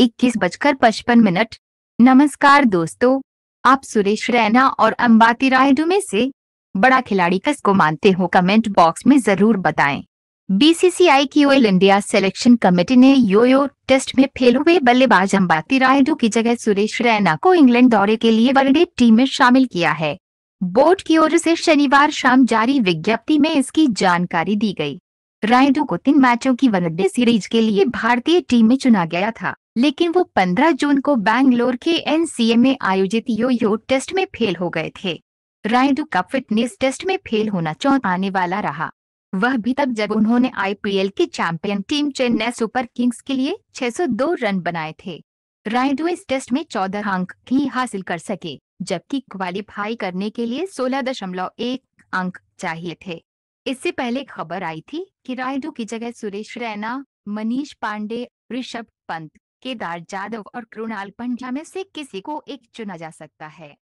इक्कीस बजकर पचपन मिनट नमस्कार दोस्तों आप सुरेश रैना और अम्बाती रायडू में से बड़ा खिलाड़ी कस को मानते हो कमेंट बॉक्स में जरूर बताएं बीसीसीआई की ऑल इंडिया सिलेक्शन कमेटी ने योयो टेस्ट में फेल हुए बल्लेबाज अंबाती रायडू की जगह सुरेश रैना को इंग्लैंड दौरे के लिए वनडे टीम में शामिल किया है बोर्ड की ओर से शनिवार शाम जारी विज्ञप्ति में इसकी जानकारी दी गई रायडू को तीन मैचों की वनडे सीरीज के लिए भारतीय टीम में चुना गया था लेकिन वो 15 जून को बैंगलोर के एन में आयोजित यो यो टेस्ट में फेल हो गए थे रायडू का फिटनेस टेस्ट में फेल होना चौंकाने वाला रहा वह भी तब जब उन्होंने आईपीएल की champion team Chennai Super Kings के लिए 602 रन बनाए थे रायडू इस टेस्ट में चौदह अंक ही हासिल कर सके जबकि क्वालिफाई करने के लिए सोलह दशमलव एक अंक चाहिए थे इससे पहले खबर आई थी कि रायडू की जगह सुरेश रैना मनीष पांडे ऋषभ पंत केदार जाधव और कृणाल पंजा में से किसी को एक चुना जा सकता है